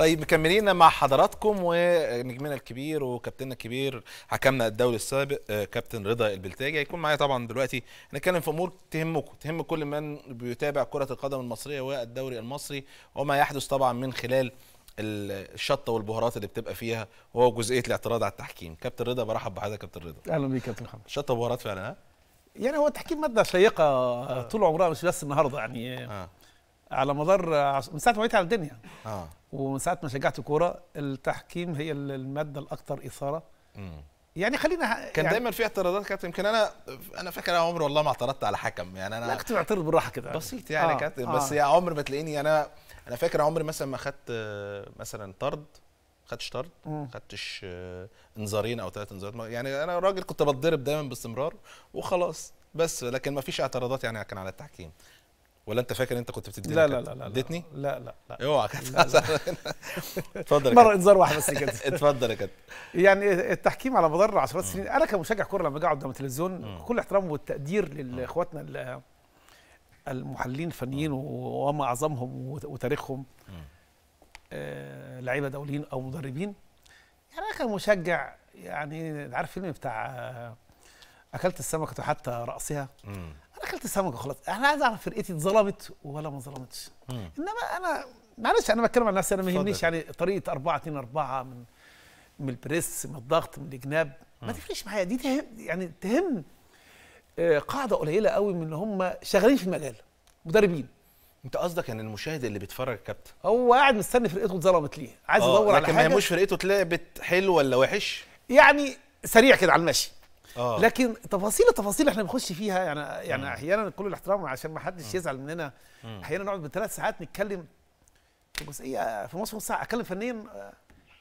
طيب مكملين مع حضراتكم ونجمنا الكبير وكابتننا الكبير حكمنا الدوري السابق آه، كابتن رضا البلتاجي هيكون معايا طبعا دلوقتي هنتكلم في امور تهمكم تهم كل من بيتابع كره القدم المصريه والدوري المصري وما يحدث طبعا من خلال الشطه والبهارات اللي بتبقى فيها وهو جزئيه الاعتراض على التحكيم كابتن رضا برحب بحضرتك كابتن رضا اهلا بيك كابتن محمد شطه وبهارات فعلا ها يعني هو التحكيم ماده شيقه طول عمرها مش بس النهارده يعني آه. على مدار من ساعه ما على الدنيا اه ومن ساعه ما شجعت كوره التحكيم هي الماده الاكثر اثاره امم يعني خلينا ه... كان يعني دايما في اعتراضات كانت يمكن انا انا فاكر انا عمري والله ما اعترضت على حكم يعني انا لا كنت بعترض بالراحه كده بسيط يعني آه. كابتن آه. بس يا عمر ما تلاقيني انا انا فاكر عمري مثلا ما خدت مثلا طرد ما خدتش طرد ما خدتش آه، انذارين او ثلاث انذارات يعني انا راجل كنت بتضرب دايما باستمرار وخلاص بس لكن ما فيش اعتراضات يعني كان على التحكيم ولا انت فاكر انت كنت بتديني لا لا لا لا اديتني لا لا لا اوعى اتفضل مره انذار واحد بس كده اتفضل يا كابتن يعني التحكيم على مدار عشرات سنين انا كمشجع كوره لما بقعد قدام التلفزيون كل احترام والتقدير لاخواتنا المحللين الفنيين وما اعظمهم وتاريخهم آه، لعيبه دوليين او مدربين يعني انا كمشجع يعني عارف فيلم بتاع آه، اكلت السمكه حتى راسها دخلت السمكه خلاص انا عايز اعرف فرقتي اتظلمت ولا ما اتظلمتش انما انا معلش انا بتكلم عن نفسي انا ما يهمنيش يعني طريقه 4 2 4 من من البريس من الضغط من الجناب ما تفرقش معايا دي تهم يعني تهم آه، قاعده قليله قوي من اللي هم شغالين في المجال مدربين انت قصدك ان المشاهد اللي بيتفرج يا كابتن هو قاعد مستني فرقته اتظلمت ليه عايز آه، يدور على حاجه لكن ما مش فرقته اتلعبت حلو ولا وحش يعني سريع كده على المشي أوه. لكن تفاصيل التفاصيل احنا بنخش فيها يعني يعني احيانا كل الاحترام عشان ما حدش يزعل مننا احيانا نقعد بثلاث ساعات نتكلم إيه، في جزئيه في نص ساعه اتكلم فنيا آه،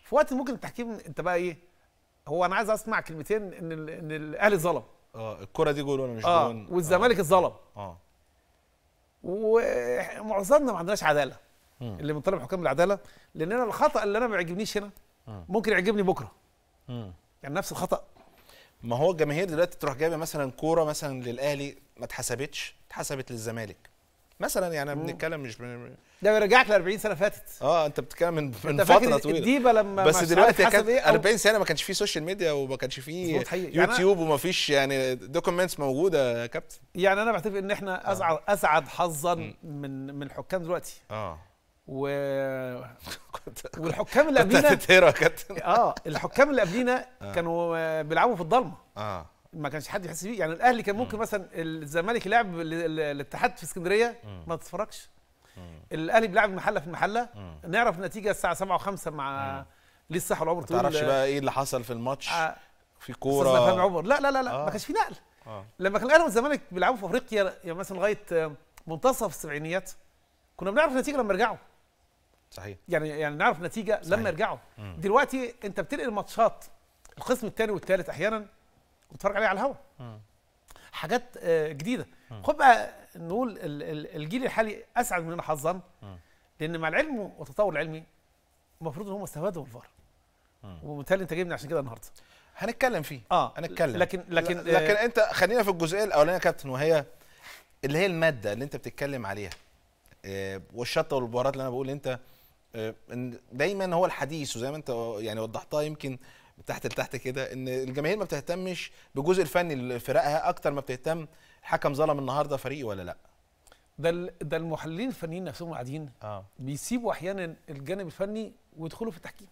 في وقت ممكن التحكيم انت بقى ايه هو انا عايز اسمع كلمتين ان الـ ان الاهلي اتظلم اه الكره دي جول وانا مش آه، جول آه. والزمالك اتظلم اه ومعظمنا ما عندناش عداله مم. اللي بنطالب حكام بالعداله لان انا الخطا اللي انا ما بيعجبنيش هنا مم. ممكن يعجبني بكره مم. يعني نفس الخطا ما هو الجماهير دلوقتي تروح جايبه مثلا كوره مثلا للاهلي ما اتحسبتش اتحسبت للزمالك مثلا يعني بنتكلم مش بن... ده بيرجعك ل 40 سنه فاتت اه انت بتتكلم من, من فتره طويله الديبة لما بس دلوقتي كانت 40 إيه؟ سنه ما كانش فيه سوشيال ميديا وما كانش فيه يعني يوتيوب يعني وما فيش يعني دوكيومنتس موجوده يا كابتن يعني انا بعتبر ان احنا آه. اسعد اسعد حظا من من الحكام دلوقتي اه و والحكام اللي قبلينا اه الحكام اللي قبلينا آه. كانوا آه، بيلعبوا في الضلمه اه ما كانش حد يحس بيه يعني الاهلي كان ممكن مثلا الزمالك لعب الاتحاد في اسكندريه ما تتفرجش الاهلي بيلعب المحله في المحله نعرف النتيجه الساعه 7 و5 مع ليه الصحه والعمر طويل ما تعرفش بقى ايه اللي حصل في الماتش آه، في كوره استاذ عمر لا لا لا, لا. ما كانش في نقل لما كان الاهلي والزمالك بيلعبوا في افريقيا يعني مثلا لغايه منتصف السبعينيات كنا بنعرف النتيجه لما رجعوا صحيح يعني يعني نعرف نتيجه صحيح. لما يرجعوا مم. دلوقتي انت بتنقل ماتشات القسم الثاني والثالث احيانا وتتفرج عليها على الهواء حاجات آه، جديده خد بقى نقول الجيل الحالي اسعد مننا حظا لان مع العلم والتطور العلمي المفروض ان هم استفادوا من الفار وبالتالي انت جايبني عشان كده النهارده هنتكلم فيه اه هنتكلم لكن لكن لكن آه انت خلينا في الجزئيه الاولانيه يا كابتن وهي اللي هي الماده اللي انت بتتكلم عليها آه والشطه والبهارات اللي انا بقول انت آه، ان دايما هو الحديث وزي ما انت يعني وضحتها يمكن تحت لتحت كده ان الجماهير ما بتهتمش بجزء الفني لفرقها اكتر ما بتهتم حكم ظلم النهارده فريق ولا لا ده ده المحللين الفنيين نفسهم قاعدين آه. بيسيبوا احيانا الجانب الفني ويدخلوا في التحكيم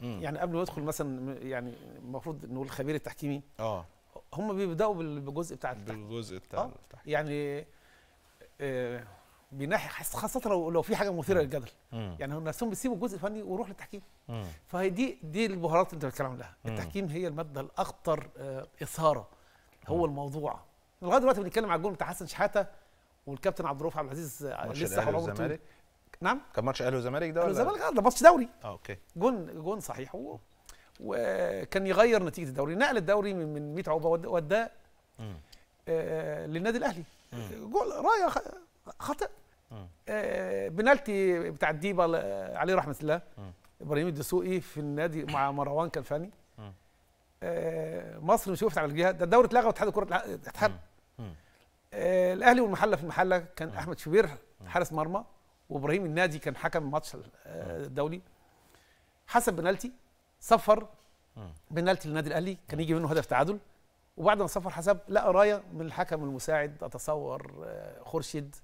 مم. يعني قبل ما يدخل مثلا يعني المفروض نقول الخبير التحكيمي اه هم بيبداوا بالجزء بتاع التحكيم بالجزء بتاع آه. التحكيم يعني آه من خاصه لو لو في حاجه مثيره للجدل يعني نفسهم بيسيبوا الجزء الفني ويروح للتحكيم فهي دي دي البهارات اللي انت بتتكلم عنها التحكيم هي الماده الاخطر آه، اثاره هو الموضوع لغايه دلوقتي بنتكلم على الجول بتاع حسن شحاته والكابتن عبد الرؤوف عبد العزيز آه، لسه حرام نعم كان ماتش اهلي وزمالك ده ولا الزمالك آه، ده ماتش دوري اه اوكي جون جون صحيح هو وكان يغير نتيجه الدوري نقل الدوري من 100 عقبه وداه آه للنادي الاهلي جول رايه خطا آه بنالتي بتاع الديبا عليه رحمه الله ابراهيم الدسوقي في النادي مع مروان كالفاني آه مصر مش وقفت على الجهه ده الدوري اتلغى واتحاد الكره اتحاد آه الاهلي والمحله في المحله كان احمد شوبير حارس مرمى وابراهيم النادي كان حكم الماتش الدولي آه، حسب بنالتي صفر بنالتي للنادي الاهلي كان يجي منه هدف تعادل وبعد ما صفر حسب لقى رايه من الحكم المساعد اتصور آه، خرشد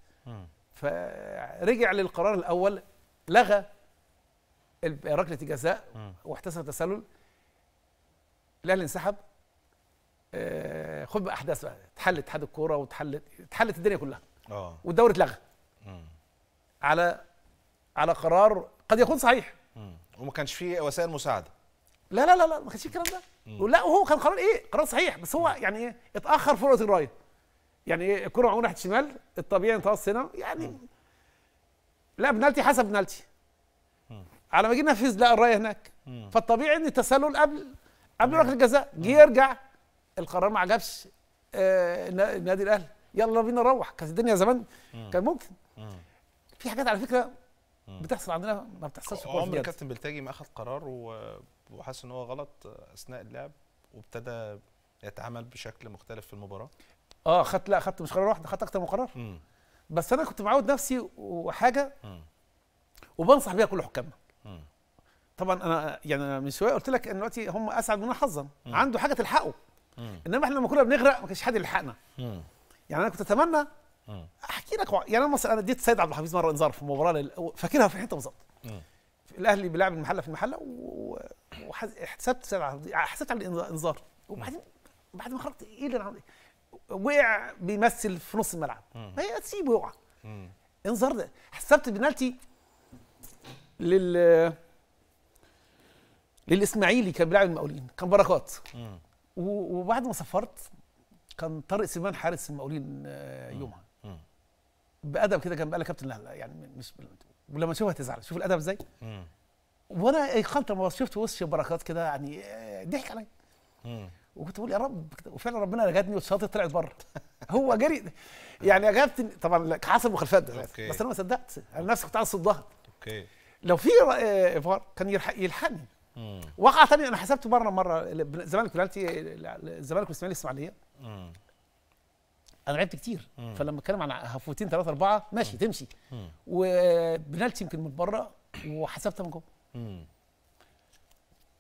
فرجع للقرار الاول لغى ركله الجزاء واحتسب تسلل الاهلي انسحب آه، خد بقى احداث بقى اتحل اتحاد الكوره واتحلت اتحلت الدنيا كلها اه والدوري اتلغى على على قرار قد يكون صحيح مم. وما كانش فيه وسائل مساعده لا لا لا لا ما كانش فيه الكلام ده لا وهو كان قرار ايه قرار صحيح بس هو يعني ايه اتاخر في وقت الرايه يعني الكره إيه، عمرها راحت شمال الطبيعي انت هنا يعني لا بنالتي حسب بنالتي على ما جه نفذ لا الرايه هناك فالطبيعي ان التسلل قبل قبل ركله الجزاء جه يرجع القرار ما عجبش آه النادي الاهلي يلا بينا نروح كانت الدنيا زمان كان ممكن في حاجات على فكره بتحصل عندنا ما بتحصلش في عمر كابتن بلتاجي ما اخذ قرار وحس ان هو غلط اثناء اللعب وابتدى يتعامل بشكل مختلف في المباراه اه خدت لا خدت مش قرار واحد خدت اكتر من قرار بس انا كنت معود نفسي وحاجه وبنصح بيها كل حكامنا طبعا انا يعني أنا من شويه قلت لك ان دلوقتي هم اسعد منا حظا عنده حاجه تلحقه انما احنا لما كنا بنغرق ما كانش حد يلحقنا يعني انا كنت اتمنى احكي لك يعني انا مثلا انا اديت سيد عبد الحفيظ مره انذار في مباراه لل... فاكرها في حته بالظبط الاهلي بيلعب المحله في المحله وحسبت وحز... سيد عبد حسبت على الانذار وبعدين بعد ما خرجت ايه اللي انا وقع بيمثل في نص الملعب ما هي تسيبه يقع انذار ده حسبت بنالتي لل للاسماعيلي كان بيلعب المقاولين كان بركات وبعد ما سافرت كان طارق سليمان حارس المقاولين آه، يومها بادب كده كان بقى كابتن لا لا يعني مش بل... ولما تشوفها تزعل شوف الادب ازاي وانا ايقنت لما شفت وش بركات كده يعني آه، ضحك عليا وكنت اقول يا رب وفعلا ربنا نجدني والشاطئ طلعت بره هو جري يعني يا كابتن طبعا حصل مخالفات بس انا ما صدقت انا نفسي كنت عايز صدها اوكي لو في آه، فار كان يلحق يلحقني وقع ثاني انا حسبته مره مره الزمالك بلالتي الزمالك والاسماعيليه الاسماعيليه انا لعبت كتير مم. فلما اتكلم عن هفوتين ثلاثه اربعه ماشي مم. تمشي وبنالتي يمكن من بره وحسبتها من جوه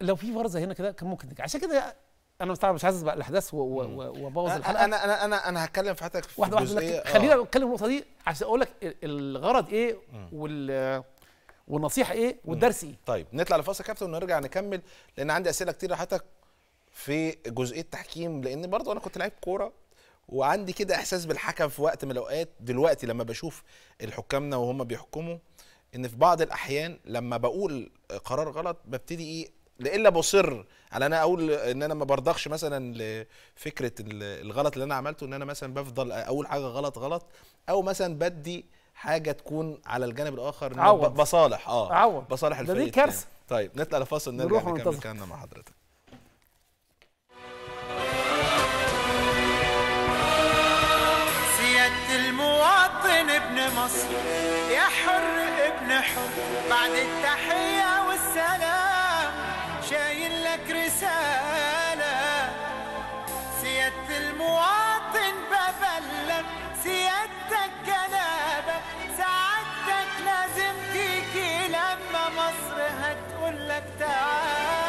لو في فرزه هنا كده كان ممكن تجي عشان كده انا مستعجل مش عايز اسبق الاحداث وابوظ الحلقه انا انا انا انا هتكلم في حياتك واحده واحده خلينا نتكلم آه. النقطه دي عشان اقول لك الغرض ايه وال والنصيحه ايه والدرس ايه طيب نطلع لفاصل كابتن ونرجع نكمل لان عندي اسئله كتير لحضرتك في جزئيه تحكيم لان برضه انا كنت لعيب كوره وعندي كده احساس بالحكم في وقت من الاوقات دلوقتي لما بشوف الحكامنا وهم بيحكموا ان في بعض الاحيان لما بقول قرار غلط ببتدي ايه الا بصر على انا اقول ان انا ما برضخش مثلا لفكره الغلط اللي انا عملته ان انا مثلا بفضل اقول حاجه غلط غلط او مثلا بدي حاجه تكون على الجانب الاخر عوض. بصالح اه عوض. بصالح الفريق ده دي كارثه طيب نطلع لفاصل نرجع نكمل كلامنا مع حضرتك سياده المواطن ابن مصر يا حر ابن حر بعد التحيه والسلام لك رسالة سيادة المواطن ببلغ سيادتك جنابة سعادتك لازم تيجي لما مصر هتقولك تعال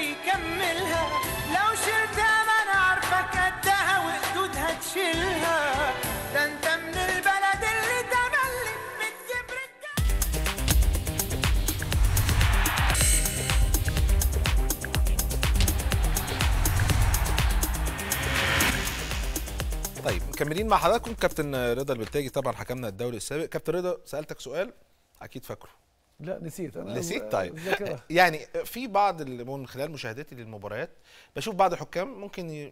يكملها لو شلتها ما انا عارفك قدها وقدودها تشيلها ده انت من البلد اللي تملي متجبر طيب مكملين مع حضراتكم كابتن رضا البلتاجي طبعا حكمنا الدوري السابق كابتن رضا سالتك سؤال اكيد فاكره لا نسيت انا نسيت طيب يعني في بعض من خلال مشاهدتي للمباريات بشوف بعض الحكام ممكن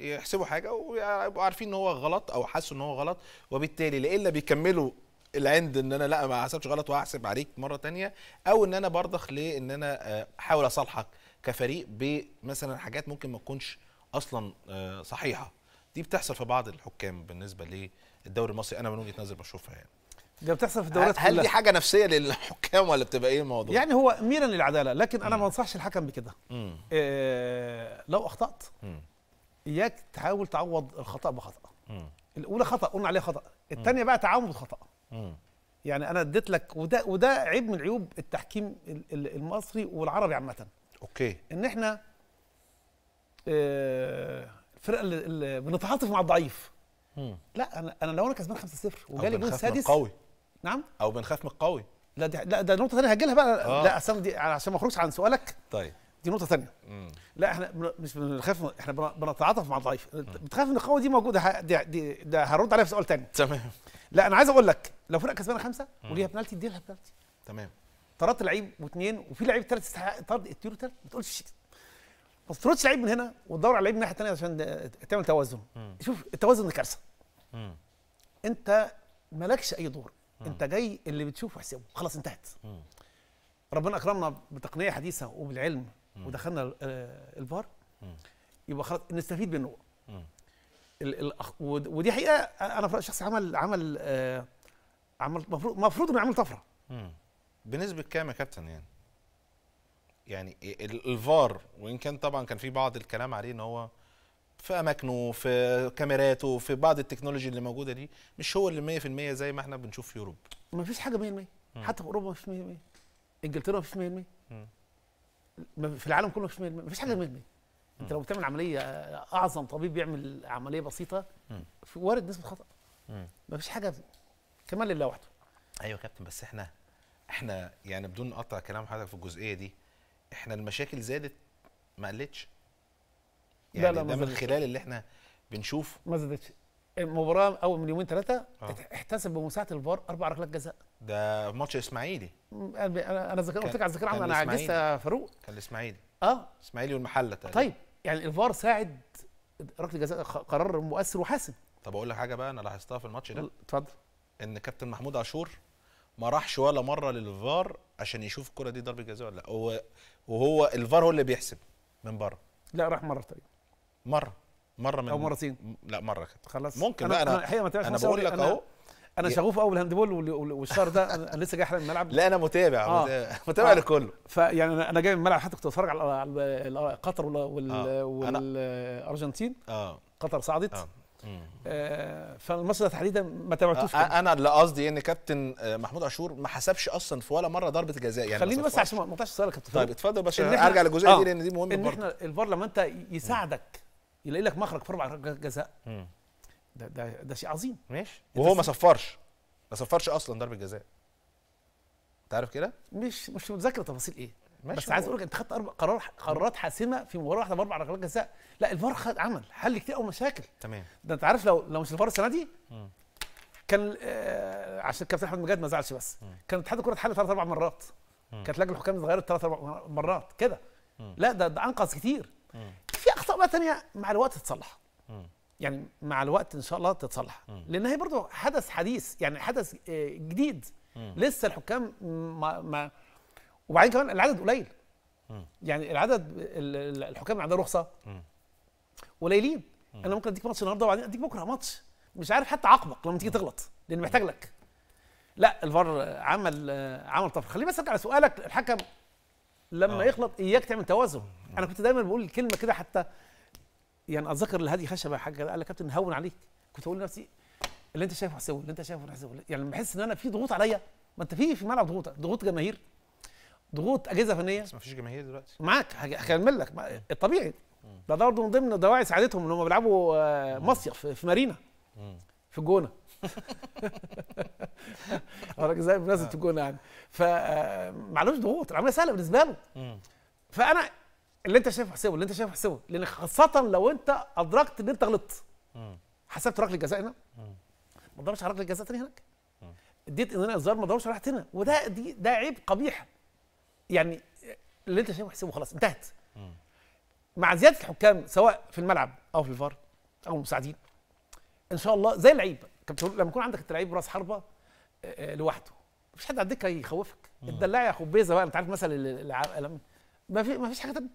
يحسبوا حاجه ويبقوا عارفين ان هو غلط او حاسوا ان هو غلط وبالتالي لا الا بيكملوا العند ان انا لا ما حسبتش غلط وهحسب عليك مره تانية او ان انا برضخ لان انا آه، احاول اصالحك كفريق بمثلا حاجات ممكن ما تكونش اصلا آه، صحيحه دي بتحصل في بعض الحكام بالنسبه للدوري المصري انا من وجهه نظري بشوفها يعني ده بتحصل في الدوريات هل دي حاجه نفسيه للحكام ولا بتبقى ايه الموضوع يعني هو ميلا للعداله لكن انا ما انصحش الحكم بكده إيه لو اخطات اياك تحاول تعوض الخطا بخطا مم. الاولى خطا قلنا عليها خطا الثانيه بقى تعامل بالخطا يعني انا اديت لك وده وده عيب من عيوب التحكيم المصري والعربي عامه اوكي ان احنا آه، الفرقه اللي بنتعاطف مع الضعيف لا انا انا لو انا كسبان 5-0 وجالي جول سادس قوي نعم او بنخاف من القوي لا دي لا ده نقطه ثانيه هجيلها بقى آه. لا عشان دي عشان ما اخرجش عن سؤالك طيب دي نقطه ثانيه لا احنا مش بنخاف احنا بنتعاطف مع الضعيف بتخاف من القوه دي موجوده دي, دي ده هرد عليها في سؤال ثاني تمام لا انا عايز اقول لك لو فرقه كسبانه خمسه وليها بنالتي اديها بنالتي تمام طردت لعيب واثنين وفي لعيب ثالث يستحق طرد اديله ثالث ما تقولش ما تطردش لعيب من هنا وتدور على لعيب من الناحيه الثانيه عشان تعمل توازن شوف التوازن ده كارثه انت مالكش اي دور انت جاي اللي بتشوفه احسبه خلاص انتهت ربنا اكرمنا بتقنيه حديثه وبالعلم ودخلنا آه، الفار يبقى خلاص نستفيد منه ودي حقيقه انا شخص عمل عمل آه، عمل مفروض مفروض انه يعمل طفره بنسبه كام يا كابتن يعني يعني الفار وان كان طبعا كان في بعض الكلام عليه ان هو في اماكنه في كاميراته في بعض التكنولوجي اللي موجوده دي مش هو اللي 100% زي ما احنا بنشوف في اوروبا ما فيش حاجه 100% حتى في اوروبا ما فيش 100% انجلترا ما فيش 100% في العالم كله ما فيش 100% ما فيش حاجه 100% انت لو بتعمل عمليه آه، اعظم طبيب بيعمل عمليه بسيطه وارد نسبه خطا ما فيش حاجه كمان لله وحده ايوه يا كابتن بس احنا احنا يعني بدون نقطع كلام حضرتك في الجزئيه دي احنا المشاكل زادت ما قلتش يعني لا لا ده من خلال اللي احنا بنشوف ما زادتش المباراه اول من يومين ثلاثه آه. احتسب بمساعده الفار اربع ركلات جزاء ده ماتش اسماعيلي انا انا ذكرت قلت لك على الذاكره انا عجزت يا فاروق كان الاسماعيلي اه اسماعيلي والمحله تقريبا طيب يعني الفار ساعد ركله جزاء قرار مؤثر وحاسم طب اقول لك حاجه بقى انا لاحظتها في الماتش ده اتفضل ان كابتن محمود عاشور ما راحش ولا مره للفار عشان يشوف الكره دي ضربه جزاء ولا لا وهو الفار هو اللي بيحسب من بره لا راح مره تقريبا مره مره من او مرتين لا مره كده خلاص ممكن أنا بقى انا ما انا بقول لك اهو انا شغوف قوي بالهاندبول والشهر ده انا لسه جاي حالا الملعب لا انا متابع آه. متابع آه. لكله فيعني انا جاي من الملعب حتى كنت بتفرج على قطر والارجنتين آه. آه. قطر صعدت آه. آه ده تحديدا ما تابعتوش آه انا اللي قصدي ان كابتن آه، محمود عاشور ما حسبش اصلا في ولا مره ضربه جزاء يعني خليني بس عشان ما اقطعش السؤال يا كابتن طيب اتفضل بس ارجع للجزئيه آه دي لان دي مهمه ان احنا الفار لما انت يساعدك يلاقي لك مخرج في اربع ركلات جزاء ده ده ده شيء عظيم ماشي وهو ما صفرش ما صفرش اصلا ضربه جزاء انت عارف كده مش مش متذكر تفاصيل ايه ماشي بس عايز اقول لك انت خدت اربع قرار قرارات حاسمه في مباراه واحده باربع ركلات جزاء لا الفار خد عمل حل كتير قوي مشاكل تمام ده انت عارف لو لو مش الفار السنه دي كان آه عشان كابتن احمد مجاد ما زعلش بس مم. كان اتحاد الكره اتحل ثلاث اربع مرات كانت لجنه الحكام اتغيرت ثلاث اربع مرات كده لا ده, ده انقذ كتير في اخطاء بقى ثانيه مع الوقت تتصلح يعني مع الوقت ان شاء الله تتصلح لان هي برضه حدث حديث يعني حدث آه، جديد لسه الحكام ما, ما وبعدين كمان العدد قليل يعني العدد الحكام اللي عندها رخصه قليلين انا ممكن اديك ماتش النهارده وبعدين اديك بكره ماتش مش عارف حتى اعاقبك لما تيجي تغلط لان محتاج لك لا الفار عمل آه، عمل طفره خليني بس ارجع لسؤالك الحكم لما آه. يخلط اياك تعمل توازن انا كنت دايما بقول الكلمه كده حتى يعني اتذكر الهادي خشبه حاجه قال لك كابتن هون عليك كنت اقول لنفسي اللي انت شايفه هسوي اللي انت شايفه هسوي يعني لما بحس ان انا في ضغوط عليا ما انت في في ملعب ضغوط ضغوط جماهير ضغوط اجهزه فنيه بس ما فيش جماهير دلوقتي معاك هكمل لك الطبيعي ده برضه من ضمن دواعي سعادتهم ان هم بيلعبوا آه، مصيف في مارينا في الجونه حضرتك ازاي بمناسبه تكون يعني فمعلوش آه، ضغوط العمليه سهله بالنسبه له فانا اللي انت شايفه احسبه اللي انت شايفه احسبه لان خاصه لو انت ادركت ان انت غلطت حسبت ركله جزاء هنا ما ضربش ركله جزاء ثاني هناك اديت ان انا انذار ما ضربش راحت هنا وده دي ده عيب قبيح يعني اللي انت شايفه احسبه خلاص انتهت مع زياده الحكام سواء في الملعب او في الفار او المساعدين ان شاء الله زي العيب كابتن لما يكون عندك التلعيب راس حربه آه، آه، لوحده مفيش حد على الدكه يخوفك الدلاع يا خبيزه بقى انت عارف مثلا ما في ما فيش حاجه تانية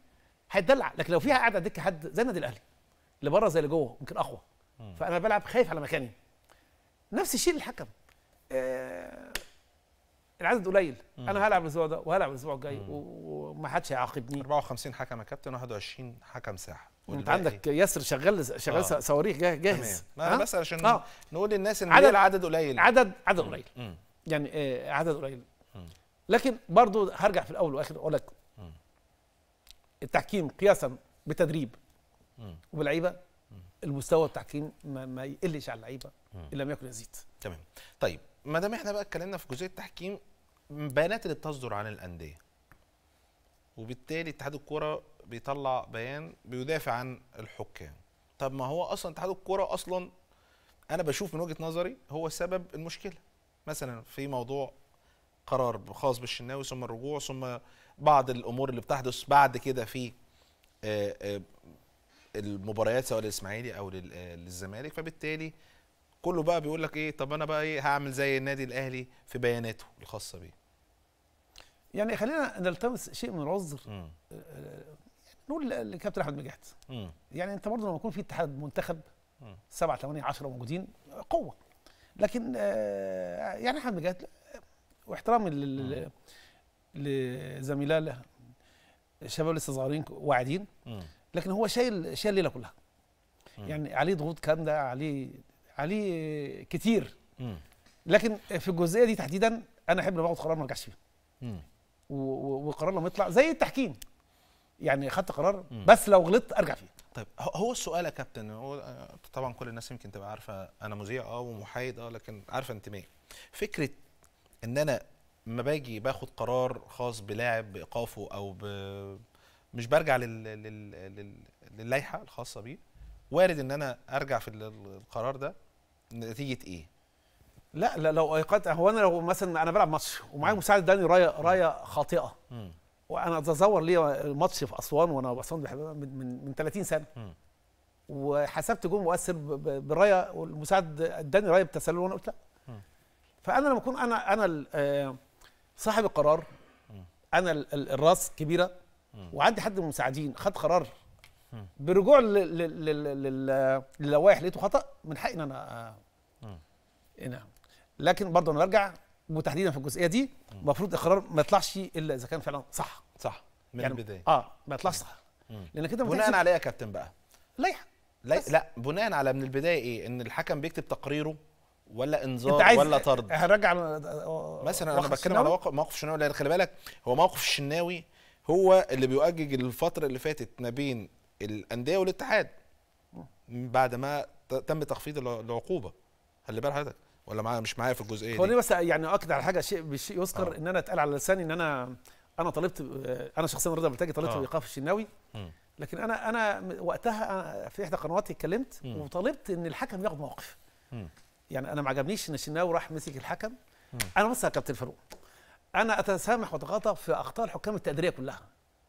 هيتدلع لكن لو فيها قاعد على الدكه حد زي النادي الاهلي اللي بره زي اللي جوه يمكن اقوى فانا بلعب خايف على مكاني نفس الشيء للحكم آه العدد قليل مم. انا هلعب الاسبوع ده وهلعب الاسبوع الجاي ومحدش هيعاقبني 54 حكم يا كابتن 21 حكم ساحه انت عندك ياسر شغال شغال آه. صواريخ جاهز تمام أه؟ بس عشان آه. نقول للناس ان عدد العدد قليل عدد عدد قليل يعني آه عدد قليل لكن برضو هرجع في الاول والاخر اقول لك التحكيم قياسا بتدريب وباللعيبه المستوى التحكيم ما, ما يقلش على اللعيبه ان لم يكن يزيد تمام طيب ما دام احنا بقى اتكلمنا في جزئيه التحكيم البيانات اللي بتصدر عن الانديه وبالتالي اتحاد الكوره بيطلع بيان بيدافع عن الحكام طب ما هو اصلا اتحاد الكوره اصلا انا بشوف من وجهه نظري هو سبب المشكله مثلا في موضوع قرار خاص بالشناوي ثم الرجوع ثم بعض الامور اللي بتحدث بعد كده في آه، آه، المباريات سواء للاسماعيلي او آه، للزمالك فبالتالي كله بقى بيقول لك ايه طب انا بقى ايه هعمل زي النادي الاهلي في بياناته الخاصه بيه يعني خلينا نلتمس شيء من عذر نقول لكابتن احمد نجحت يعني انت برضه لما يكون في اتحاد منتخب سبعة ثمانية 10 موجودين قوه لكن آه يعني احمد نجحت واحترامي لزميلاه الشباب لسه صغيرين واعدين لكن هو شايل شايل الليله كلها يعني عليه ضغوط ده عليه عليه كتير لكن في الجزئيه دي تحديدا انا احب باخد قرار ما ارجعش فيه وقرار لما يطلع زي التحكيم يعني خدت قرار بس لو غلطت ارجع فيه طيب هو السؤال يا كابتن هو آه، طبعا كل الناس يمكن تبقى عارفه انا مذيع اه ومحايد اه لكن عارفه انتمائي فكره ان انا ما باجي باخد قرار خاص بلاعب بايقافه او ب... مش برجع لل... لل... لل... للائحه الخاصه بيه وارد ان انا ارجع في القرار ده نتيجه ايه؟ لا لا لو ايقنت هو انا لو مثلا انا بلعب ماتش ومعايا مساعد داني رايه رايه خاطئه وانا اتصور ليا ماتش في اسوان وانا اسوان من من, من 30 سنه م. وحسبت جون مؤثر برايا والمساعد اداني رايه بتسلل وانا قلت لا فانا لما اكون انا انا آه، صاحب القرار انا الراس كبيره وعندي حد من المساعدين خد قرار برجوع للوائح لقيته خطا من حقي ان انا نعم لكن برضه انا برجع وتحديدا في الجزئيه دي المفروض اقرار ما يطلعش الا اذا كان فعلا صح صح من يعني البدايه اه ما يطلعش صح لان كده بناء على ايه يا كابتن بقى؟ لائحه لا, لا بناء على من البدايه ايه؟ ان الحكم بيكتب تقريره ولا انذار ولا طرد هنرجع مثلا انا بتكلم على موقف الشناوي لان خلي بالك هو موقف الشناوي هو اللي بيؤجج الفتره اللي فاتت ما بين الانديه والاتحاد بعد ما تم تخفيض العقوبه خلي بال حضرتك ولا معايا مش معايا في الجزئيه هو دي بس يعني اكد على حاجه شيء بشيء يذكر آه. ان انا اتقال على لساني ان انا انا طالبت انا شخصيا رضا بالتاجي طالبت آه. بايقاف الشناوي لكن انا انا وقتها في احدى قنواتي اتكلمت وطلبت وطالبت ان الحكم ياخد موقف م. يعني انا ما عجبنيش ان الشناوي راح مسك الحكم م. انا بس يا كابتن فاروق انا اتسامح واتغاضى في اخطاء الحكام التقديريه كلها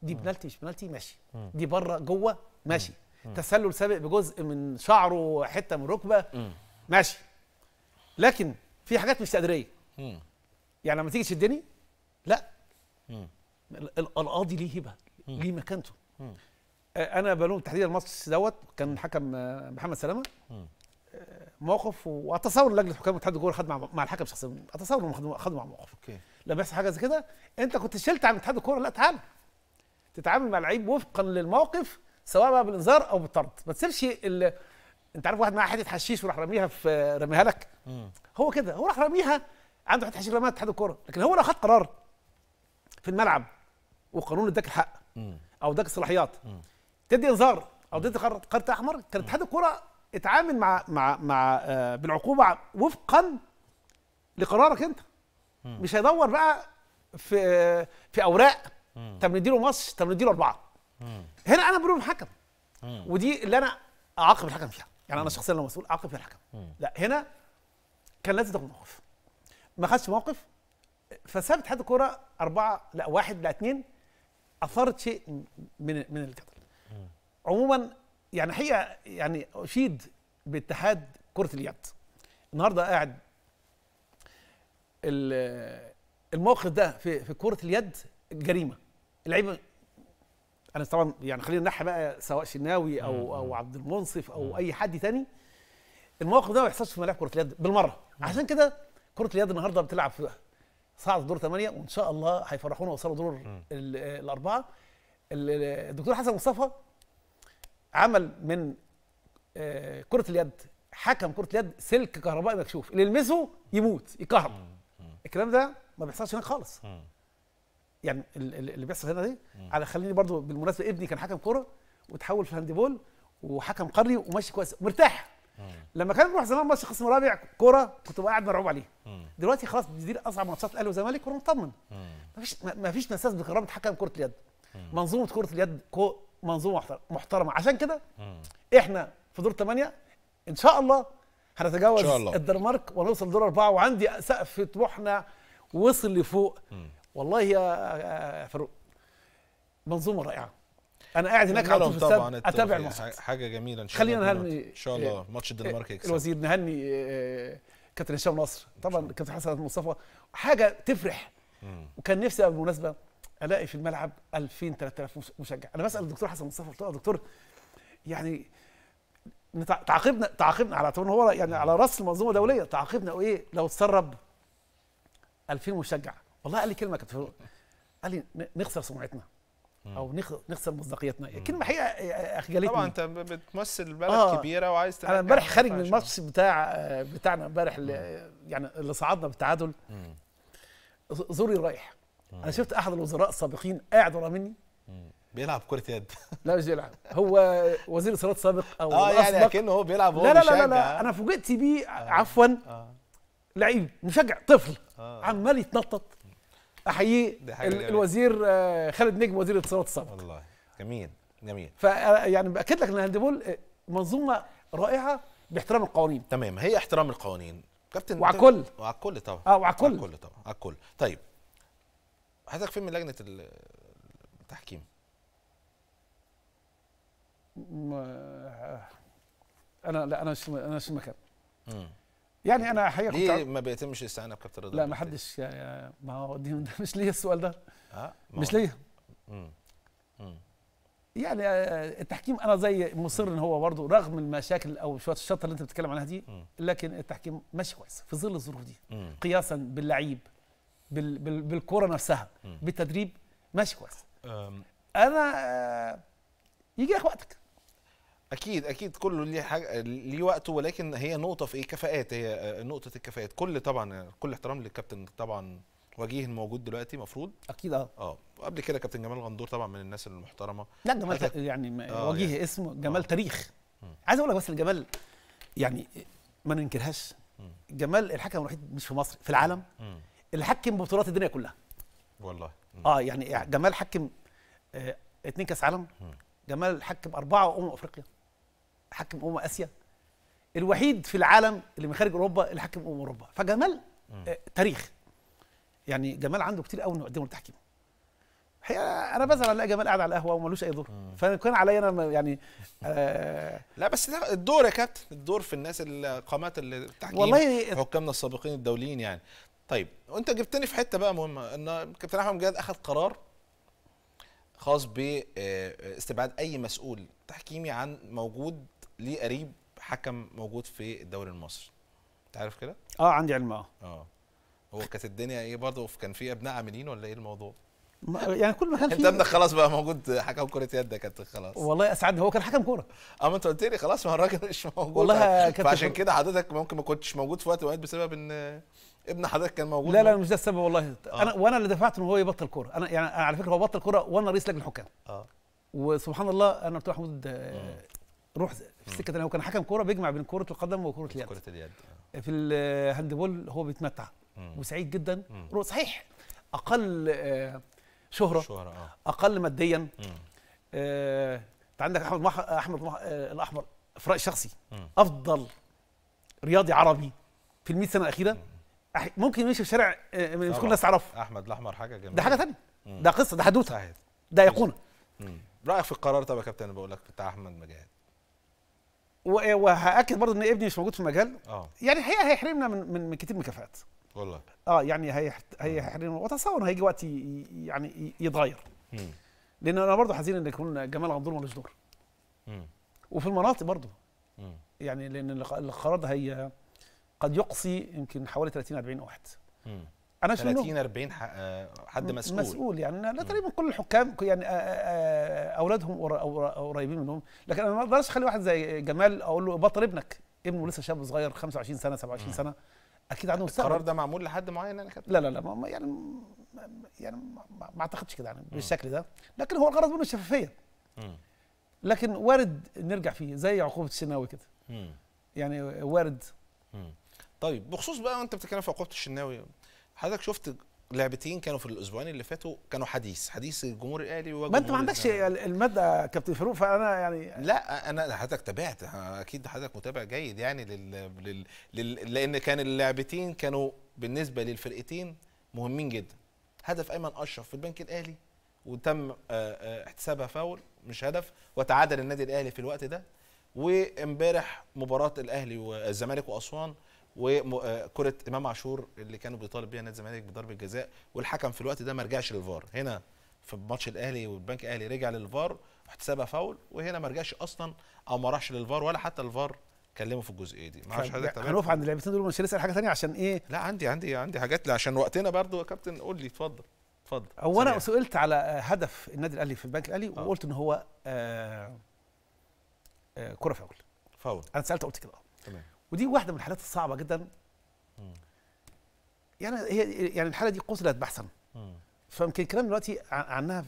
دي بنالتي مش بنالتي ماشي دي بره جوه ماشي تسلل سابق بجزء من شعره حته من ركبه ماشي لكن في حاجات مش تقديريه يعني لما تيجي تشدني لا القاضي ليه هبه ليه مكانته انا بلوم تحديدا الماتش دوت كان الحكم محمد سلامه موقف واتصور لجنه حكام اتحاد الكوره خد مع, الحكم شخصيا اتصور انهم خد مع موقف اوكي لما يحصل حاجه زي كده انت كنت شلت عن اتحاد الكوره لا تعالى تتعامل مع العيب وفقا للموقف سواء بقى بالانذار او بالطرد ما تسيبش انت عارف واحد معاه حته حشيش وراح راميها في رميها لك هو كده هو راح راميها عنده حته حشيش رماها اتحاد الكوره لكن هو لو خد قرار في الملعب وقانون اداك الحق او اداك الصلاحيات تدي انذار او تدي كارت احمر كان اتحاد الكوره اتعامل مع مع مع آه، بالعقوبه وفقا لقرارك انت مش هيدور بقى في آه، في اوراق طب نديله ماتش طب نديله اربعه هنا انا بلوم الحكم ودي اللي انا اعاقب الحكم فيها يعني انا شخصيا لو مسؤول اعاقب في الحكم لا هنا كان لازم تاخد موقف ما خدش موقف فسابت اتحاد الكوره اربعه لا واحد لا اثنين اثرت شيء من من الجدل عموما يعني حقيقه يعني اشيد باتحاد كره اليد النهارده قاعد الموقف ده في في كره اليد جريمه اللعيبه انا طبعا يعني خلينا ننحي بقى سواء شناوي او مم. او عبد المنصف او مم. اي حد تاني الموقف ده ما يحصلش في ملاعب كره اليد بالمره مم. عشان كده كره اليد النهارده بتلعب في صعد دور ثمانية وان شاء الله هيفرحونا وصلوا دور الاربعه الدكتور حسن مصطفى عمل من آه، كره اليد حكم كره اليد سلك كهربائي مكشوف اللي يلمسه يموت يكهرب الكلام ده ما بيحصلش هناك خالص يعني اللي بيحصل هنا دي على خليني برضو بالمناسبه ابني كان حكم كوره وتحول في هاندبول وحكم قاري وماشي كويس ومرتاح لما كان بروح زمان ماتش قسم رابع كوره كنت بقى قاعد مرعوب عليه دلوقتي خلاص دي اصعب ماتشات الاهلي والزمالك وانا مطمن مفيش مفيش نساس بكرامه حكم كره اليد منظومه كره اليد كو منظومه محترمه عشان كده احنا في دور ثمانيه ان شاء الله هنتجاوز الدنمارك ونوصل دور اربعه وعندي سقف طموحنا وصل لفوق مم. والله يا آه، آه، فاروق منظومه رائعه انا قاعد هناك على طول نعم طبعا اتابع الماتش حاجه جميله ان شاء الله خلينا نهني ان شاء الله آه، ماتش الدنمارك يكسب الوزير نهني كابتن هشام نصر طبعا كابتن حسن مصطفى حاجه تفرح وكان نفسي بالمناسبه الاقي في الملعب 2000 3000 مشجع انا بسال الدكتور حسن مصطفى قلت له دكتور يعني تعاقبنا تعاقبنا على طول هو يعني على راس المنظومه الدوليه تعاقبنا وايه لو تسرب 2000 مشجع والله قال لي كلمه كانت قال لي نخسر سمعتنا او نخسر مصداقيتنا كلمه حقيقه آه، آه، اخجلتني طبعا انت بتمثل بلد آه. كبيره وعايز انا امبارح يعني، خارج من الماتش بتاع آه، بتاعنا امبارح يعني اللي صعدنا بالتعادل زوري رايح انا شفت احد الوزراء السابقين قاعد ورا مني بيلعب كرة يد لا مش بيلعب هو وزير اتصالات سابق او اه يعني كأنه هو بيلعب هو لا لا لا, لا, لا انا فوجئت بيه عفوا آه. لعيب مشجع طفل آه. عمال يتنطط احييه الوزير آه، خالد نجم وزير الاتصالات السابق والله جميل جميل ف آه، يعني باكد لك ان الهاندبول آه، منظومه رائعه باحترام القوانين تمام هي احترام القوانين كابتن وعلى الكل وعلى الكل طبعا اه وعلى الكل طبعا على الكل طيب حضرتك فين من لجنه التحكيم؟ انا لا انا مش انا مش المكان يعني انا حقيقه ليه ما بيتمش الاستعانه بكابتن رضا لا ما حدش يعني، ما هو دي مش ليا السؤال ده آه مش ليا يعني آه، التحكيم انا زي مصر ان هو برضه رغم المشاكل او شويه الشطه اللي انت بتتكلم عنها دي لكن التحكيم ماشي كويس في ظل الظروف دي قياسا باللعيب بالكوره نفسها بالتدريب ماشي كويس انا آه، يجي لك وقتك اكيد اكيد كله ليه حاجه ليه وقته ولكن هي نقطه في ايه كفاءات هي نقطه الكفاءات كل طبعا كل احترام للكابتن طبعا وجيه الموجود دلوقتي مفروض اكيد اه اه قبل كده كابتن جمال غندور طبعا من الناس المحترمه لا جمال أتك... يعني آه وجيه يعني. اسم جمال آه. تاريخ م. عايز اقول لك بس الجمال يعني ما ننكرهاش جمال الحكم الوحيد مش في مصر في العالم م. اللي حكم بطولات الدنيا كلها والله م. اه يعني جمال حكم آه اتنين كاس عالم جمال حكم اربعه امم افريقيا حكم امم اسيا الوحيد في العالم اللي من خارج اوروبا اللي حكم امم اوروبا فجمال آه تاريخ يعني جمال عنده كتير قوي نقدمه للتحكيم انا بزعل الاقي جمال قاعد على القهوه وملوش اي دور فكان عليا انا يعني آه لا بس الدور يا كابتن الدور في الناس القامات اللي التحكيم والله حكامنا السابقين الدوليين يعني طيب وانت جبتني في حته بقى مهمه ان كابتن احمد مجاد اخذ قرار خاص باستبعاد آه، اي مسؤول تحكيمي عن موجود ليه قريب حكم موجود في الدوري المصري انت عارف كده اه عندي علم اه اه هو كانت الدنيا ايه برضه كان في ابناء عاملين ولا ايه الموضوع يعني كل ما كان انت ابنك خلاص بقى موجود حكم كره يد ده كانت خلاص والله اسعدني هو كان حكم كوره اه ما انت قلت لي خلاص ما الراجل مش موجود والله فعشان كده حضرتك ممكن ما كنتش موجود في وقت وقت بسبب ان ابن حضرتك كان موجود لا لا مش ده السبب والله آه. انا وانا اللي دفعت ان هو يبطل كوره انا يعني أنا على فكره هو بطل كوره وانا رئيس لجنه الحكام اه وسبحان الله انا قلت محمود آه. روح في السكه هو كان حكم كوره بيجمع بين كره القدم وكره اليد كره اليد آه. في الهاندبول هو بيتمتع وسعيد جدا صحيح اقل آه، شهره, شهرة آه. اقل ماديا آه، انت عندك احمد محر احمد محر آه، الاحمر في رايي الشخصي افضل رياضي عربي في ال 100 سنه الاخيره مم. ممكن يمشي في شارع مش آه، كل الناس تعرفه احمد الاحمر حاجه جميله ده حاجه ثانيه ده قصه ده حدوته ده ايقونه رايك في القرار طب يا كابتن بقول لك بتاع احمد مجاهد وهاكد برضه ان ابني مش موجود في المجال اه يعني الحقيقه هيحرمنا من من كتير مكافآت والله اه يعني هيحرمنا واتصور هيجي وقت يعني يتغير لان انا برضه حزين ان يكون جمال غندور ملوش دور وفي المناطق برضه يعني لان القرار ده هي قد يقصي يمكن حوالي 30 40 واحد انا 30 40 آه، حد مسؤول مسؤول يعني لا تقريبا كل الحكام يعني آه، آه، اولادهم قريبين منهم لكن انا ما اقدرش اخلي واحد زي جمال اقول له بطل ابنك ابنه لسه شاب صغير 25 سنه 27 سنه اكيد عنده مستقبل القرار ده معمول لحد معين انا يعني كابتن لا لا لا ما يعني يعني ما اعتقدش كده يعني بالشكل ده لكن هو الغرض منه الشفافيه لكن وارد نرجع فيه زي عقوبه الشناوي كده يعني وارد طيب بخصوص بقى وانت بتتكلم في عقوبه الشناوي حضرتك شفت لعبتين كانوا في الاسبوعين اللي فاتوا كانوا حديث حديث الجمهور الاهلي ما انت ما عندكش الماده كابتن فاروق فانا يعني لا انا حضرتك تابعت اكيد حضرتك متابع جيد يعني لل... لل... لل... لان كان اللعبتين كانوا بالنسبه للفرقتين مهمين جدا هدف ايمن اشرف في البنك الاهلي وتم آه، آه، احتسابها فاول مش هدف وتعادل النادي الاهلي في الوقت ده وامبارح مباراه الاهلي والزمالك واسوان وكره آه، امام عاشور اللي كانوا بيطالب بيها نادي الزمالك بضربه جزاء والحكم في الوقت ده ما رجعش للفار هنا في ماتش الاهلي والبنك الاهلي رجع للفار واحتسبها فاول وهنا ما رجعش اصلا او ما راحش للفار ولا حتى الفار كلمه في الجزئيه دي اعرفش حضرتك تمام هنقف عند اللعبتين دول مش هنسال حاجه ثانيه عشان ايه لا عندي عندي عندي حاجات عشان وقتنا برضو يا كابتن قول لي اتفضل اتفضل هو انا سئلت على هدف النادي الاهلي في البنك الاهلي أوه. وقلت ان هو آه آه كره فاول فاول انا سالت قلت كده تمام ودي واحده من الحالات الصعبه جدا يعني هي يعني الحاله دي قتلت بحثا فيمكن الكلام دلوقتي عنها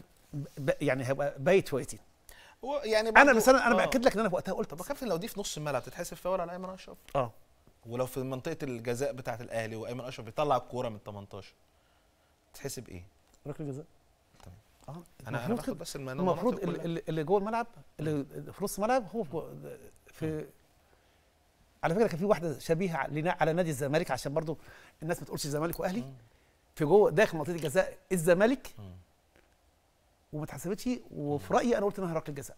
يعني هيبقى بايت وقتي يعني انا مثلا انا آه. باكد لك ان انا في وقتها قلت طب لو دي في نص الملعب تتحسب فاول على ايمن اشرف اه ولو في منطقه الجزاء بتاعه الاهلي وايمن اشرف بيطلع الكوره من 18 تتحسب ايه؟ ركله جزاء تمام اه انا المفروض بس المفروض اللي جوه الملعب اللي في نص الملعب هو في على فكره كان في واحده شبيهه على نادي الزمالك عشان برضو الناس ما تقولش الزمالك واهلي في جوه داخل منطقه الجزاء الزمالك وما اتحسبتش وفي رايي انا قلت انها ركله جزاء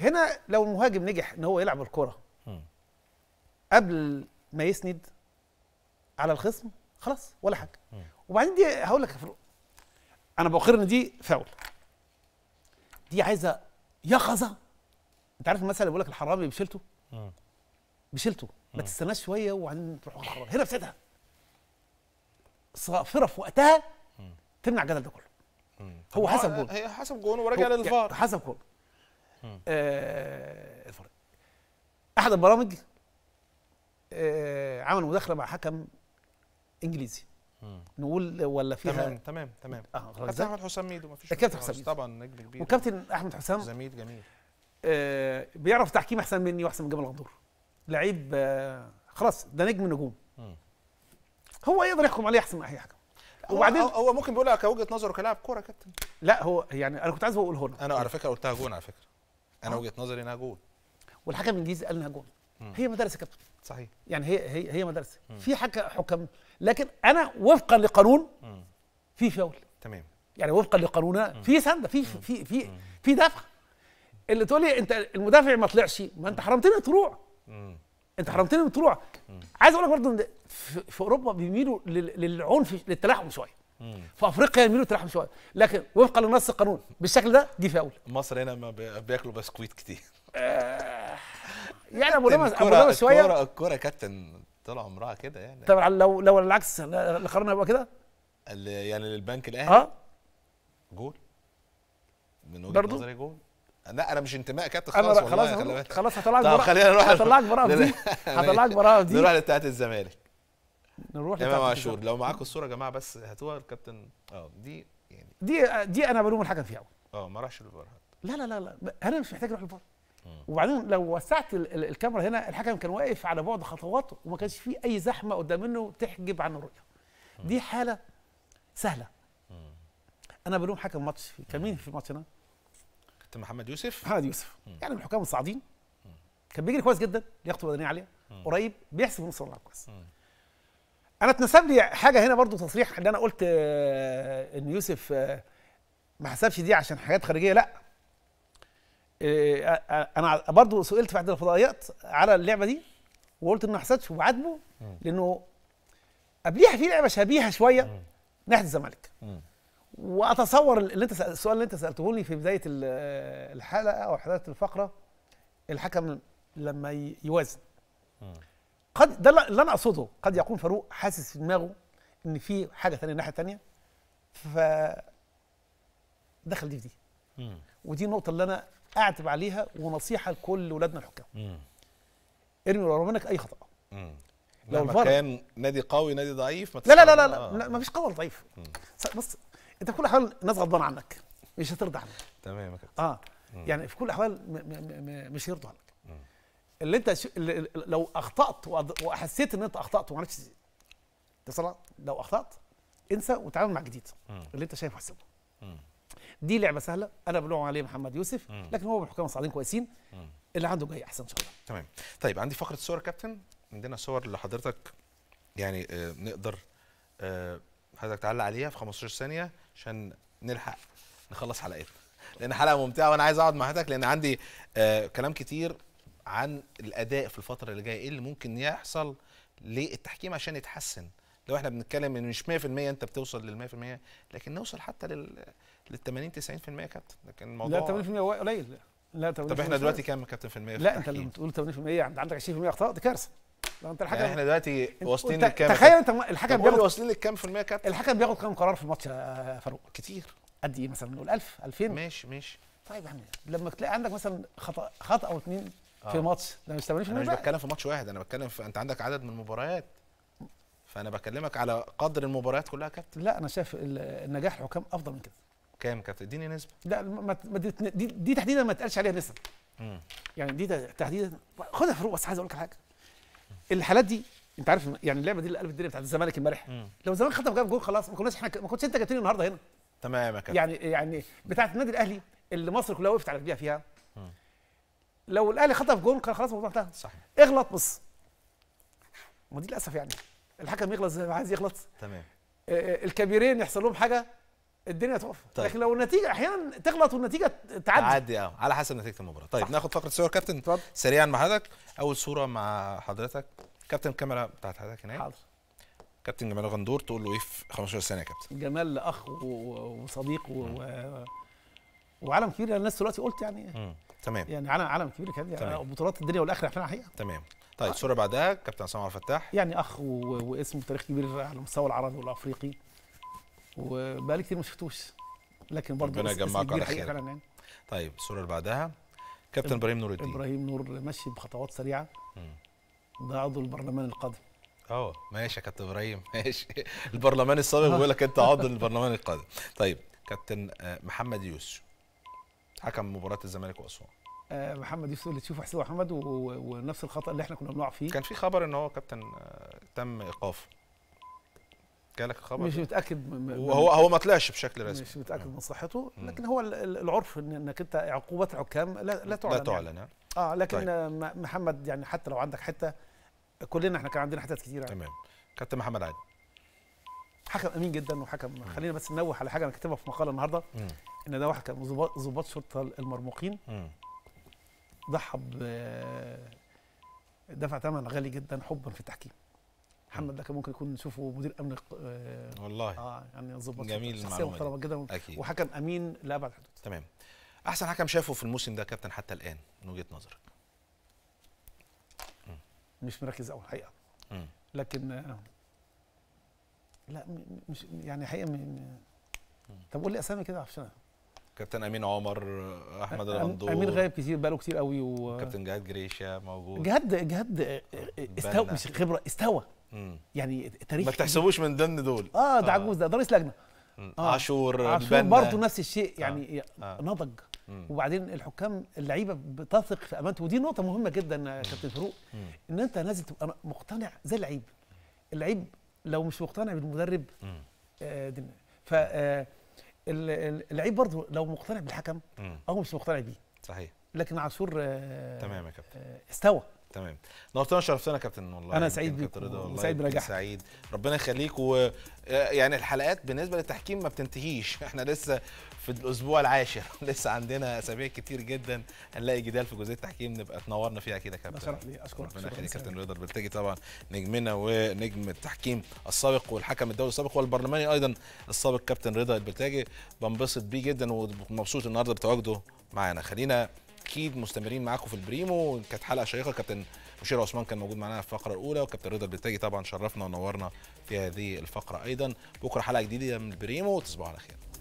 هنا لو المهاجم نجح ان هو يلعب الكره قبل ما يسند على الخصم خلاص ولا حاجه وبعدين دي هقول لك انا بقر ان دي فاول دي عايزه يقظه انت عارف المثل اللي بيقول لك الحرامي بشيلته بشلته ما تستناش شويه وهنروح خراب هنا في ساعتها صافره في وقتها تمنع الجدل ده كله هو حسب جون هي حسب جون وراجع للفار يعني حسب جون آه احد البرامج آه عمل مداخله مع حكم انجليزي مم. نقول ولا فيها تمام تمام تمام اه كابتن احمد حسام ميدو مفيش كابتن حسام طبعا نجم كبير وكابتن احمد حسام زميل جميل آه بيعرف تحكيم احسن مني واحسن من جمال غندور لعيب آه، خلاص ده نجم نجوم هو يقدر يحكم عليه احسن من اي حكم وبعدين هو, هو ممكن بيقولها كوجهه نظره كلاعب كوره كابتن لا هو يعني انا كنت عايز اقوله هنا انا على فكره قلتها جون على فكره انا آه. وجهه نظري انها جون والحكم الانجليزي قال انها جون هي مدرسه كابتن صحيح يعني هي هي هي مدرسه في حكم حكم لكن انا وفقا لقانون في فاول تمام يعني وفقا لقانوننا في سنده في في في في دفع اللي تقول لي انت المدافع ما طلعش ما انت حرمتني تروح مم. انت حرمتني من الطلوع عايز اقول لك برضه ان في اوروبا بيميلوا للعنف للتلاحم شويه في افريقيا يميلوا للتلاحم شويه لكن وفقا لنص القانون بالشكل ده دي فاول مصر هنا ما بياكلوا بسكويت كتير آه يعني ابو لمس ابو لمس شويه الكوره الكوره كابتن طول عمرها كده يعني طبعا لو لو العكس قررنا هيبقى كده يعني للبنك الاهلي اه جول من وجهه نظري جول لا انا مش انتماء كابتن خلاص والله خلاص خلاص هطلعك براءه خلينا نروح هطلعك براءه دي هطلعك براءه دي نروح لبتاعه الزمالك نروح امام عاشور لو معاكم الصوره يا جماعه بس هاتوها الكابتن اه دي يعني دي دي انا بلوم الحكم فيها اه ما راحش للفار لا لا لا لا انا مش محتاج اروح للفار وبعدين لو وسعت الكاميرا هنا الحكم كان واقف على بعد خطوات وما كانش في اي زحمه قدام منه تحجب عن الرؤيه دي حاله سهله انا بلوم حكم ماتش كان مين في الماتش هنا محمد يوسف محمد يوسف مم. يعني من الحكام الصاعدين كان بيجري كويس جدا لياقته بدنيه عاليه قريب بيحسب نص الملعب كويس انا اتنسب لي حاجه هنا برضو تصريح ان انا قلت آه، ان يوسف آه، ما حسبش دي عشان حاجات خارجيه لا آه، انا برضو سئلت في احد الفضائيات على اللعبه دي وقلت انه ما حسبش وعاتبه لانه قبليها في لعبه شبيهه شويه ناحيه الزمالك واتصور اللي انت السؤال اللي انت سالته لي في بدايه الحلقه او حلقه الفقره الحكم لما يوازن قد ده اللي انا اقصده قد يكون فاروق حاسس في دماغه ان في حاجه ثانيه الناحيه الثانيه ف دخل دي في دي ودي النقطه اللي انا اعتب عليها ونصيحه لكل ولادنا الحكام ارمي ورا منك اي خطا لو الفار كان نادي قوي نادي ضعيف ما لا لا لا لا, لا, آه. لا ما فيش قوي ضعيف بص انت في كل الاحوال الناس غضبانه عنك مش هترضى عنك تمام يا كابتن اه مم. يعني في كل الاحوال مش هيرضوا عنك مم. اللي انت ش... اللي لو اخطات وحسيت ان انت اخطات وما عرفتش تصل لو اخطات انسى وتعامل مع جديد اللي انت شايفه حسبه دي لعبه سهله انا بلوم عليه محمد يوسف مم. لكن هو بالحكام الصاعدين كويسين مم. اللي عنده جاي احسن ان شاء الله تمام طيب عندي فقره صور كابتن عندنا صور لحضرتك يعني آه نقدر آه حضرتك تعلق عليها في 15 ثانيه عشان نلحق نخلص حلقتنا لان حلقه ممتعه وانا عايز اقعد مع حضرتك لان عندي آه كلام كتير عن الاداء في الفتره اللي جايه ايه اللي ممكن يحصل للتحكيم عشان يتحسن لو احنا بنتكلم ان مش 100% انت بتوصل لل 100% لكن نوصل حتى لل لل 80 90% يا كابتن لكن الموضوع لا 80% قليل لا 80% طب احنا دلوقتي كام يا كابتن في المية لا انت لما تقول 80% عندك 20% اخطاء دي كارثه لو انت الحكم يعني احنا دلوقتي واصلين للكام تخيل انت الحكم بياخد واصلين للكام في المية كابتن الحكم بياخد كام قرار في الماتش يا فاروق؟ كتير قد ايه مثلا نقول 1000 2000 ماشي ماشي طيب يا عم لما تلاقي عندك مثلا خطا خطا او اثنين في آه. ماتش ده مش 80% انا مش بتكلم في ماتش واحد انا بتكلم في انت عندك عدد من المباريات فانا بكلمك على قدر المباريات كلها كابتن لا انا شايف النجاح الحكام افضل من كده كام كابتن اديني نسبه لا ما دي, دي, تحديدا ما تقالش عليها نسب يعني دي تحديدا خدها فاروق بس عايز اقول لك حاجه الحالات دي انت عارف يعني اللعبه دي اللي قلبت الدنيا بتاعت الزمالك امبارح لو الزمالك خطف جاب جول خلاص ما كناش احنا ما كنتش انت جبت لي النهارده هنا تمام يا كابتن يعني يعني بتاعت النادي الاهلي اللي مصر كلها وقفت على رجليها فيها لو الاهلي خطف جول كان خلاص الموضوع انتهى صحيح اغلط بص ما دي للاسف يعني الحكم يغلط زي ما عايز يغلط تمام آه، آه، الكبيرين يحصل لهم حاجه الدنيا توفى طيب. لكن لو النتيجه احيانا تغلط والنتيجه تعدي تعدي اه على حسب نتيجه المباراه طيب صح. ناخد فقره صور كابتن طب. سريعا مع حضرتك اول صوره مع حضرتك كابتن الكاميرا بتاعت حضرتك هناك حاضر كابتن جمال غندور تقول له ايه في 15 سنه يا كابتن جمال اخ وصديق و... و... وعالم كبير الناس دلوقتي قلت يعني مم. تمام يعني عالم عالم كبير كده يعني بطولات الدنيا والاخره احنا الحقيقه تمام طيب الصوره آه. بعدها كابتن عصام عبد الفتاح يعني اخ و... واسم تاريخ كبير على المستوى العربي والافريقي وبقالي كتير ما شفتوش لكن برضه ربنا يجمعك على خير يعني. طيب الصوره اللي بعدها كابتن ابراهيم نور الدين ابراهيم نور ماشي بخطوات سريعه ده عضو البرلمان القادم اه ماشي يا كابتن ابراهيم ماشي البرلمان السابق بيقول لك انت عضو البرلمان القادم طيب كابتن آه، محمد يوسف حكم مباراه الزمالك واسوان آه، محمد يوسف اللي تشوفه حسين احمد ونفس الخطا اللي احنا كنا بنقع فيه كان في خبر ان هو كابتن آه، تم ايقافه جالك الخبر مش متاكد وهو هو ما طلعش بشكل رسمي مش متاكد من صحته لكن هو العرف انك انت عقوبات حكام لا لا تعلن لا تعلن يعني. اه, آه، لكن طيب. محمد يعني حتى لو عندك حته كلنا احنا كان عندنا حتت كثيره يعني. تمام كابتن محمد عادل حكم امين جدا وحكم مم. خلينا بس ننوه على حاجه انا كاتبها في مقاله النهارده مم. ان ده واحد كان ظباط شرطه المرموقين ضحى دفع ثمن غالي جدا حبا في التحكيم محمد ده كان ممكن يكون نشوفه مدير امن آه والله اه يعني ظبط جميل معلومات جدا أكيد. وحكم امين لابعد حدود تمام احسن حكم شافه في الموسم ده كابتن حتى الان من وجهه نظرك مش مركز قوي الحقيقه لكن آه، لا مش يعني حقيقه م... طب قول لي اسامي كده عشان كابتن امين عمر احمد الغندور امين غايب كتير بقاله كتير قوي وكابتن كابتن جهاد جريشه موجود جهاد جهاد آه، استوى مش خبره استوى يعني تاريخ ما تحسبوش من ضمن دول اه ده آه. عجوز ده رئيس لجنه آه. عاشور عاشور برضه نفس الشيء آه. يعني آه. آه. نضج مم. وبعدين الحكام اللعيبه بتثق في امانته ودي نقطه مهمه جدا يا كابتن فاروق ان انت لازم تبقى مقتنع زي اللعيب اللعيب لو مش مقتنع بالمدرب آه ف آه، اللعيب برضه لو مقتنع بالحكم او مش مقتنع بيه صحيح لكن عاشور تمام يا كابتن استوى تمام نورتنا شرفتنا يا كابتن والله انا سعيد بيك والله سعيد بنجاحك سعيد ربنا يخليك ويعني آه، الحلقات بالنسبه للتحكيم ما بتنتهيش احنا لسه في الاسبوع العاشر لسه عندنا اسابيع كتير جدا هنلاقي جدال في جزئيه التحكيم نبقى تنورنا فيها كده كابتن شرف لي اشكرك ربنا يخليك كابتن رضا البلتجي طبعا نجمنا ونجم التحكيم السابق والحكم الدولي السابق والبرلماني ايضا السابق كابتن رضا البلتاجي بنبسط بيه جدا ومبسوط النهارده بتواجده معانا خلينا اكيد مستمرين معاكم في البريمو كانت حلقه شيقه كابتن مشير عثمان كان موجود معانا في الفقره الاولى وكابتن رضا البتاجي طبعا شرفنا ونورنا في هذه الفقره ايضا بكره حلقه جديده من البريمو تصبحوا على خير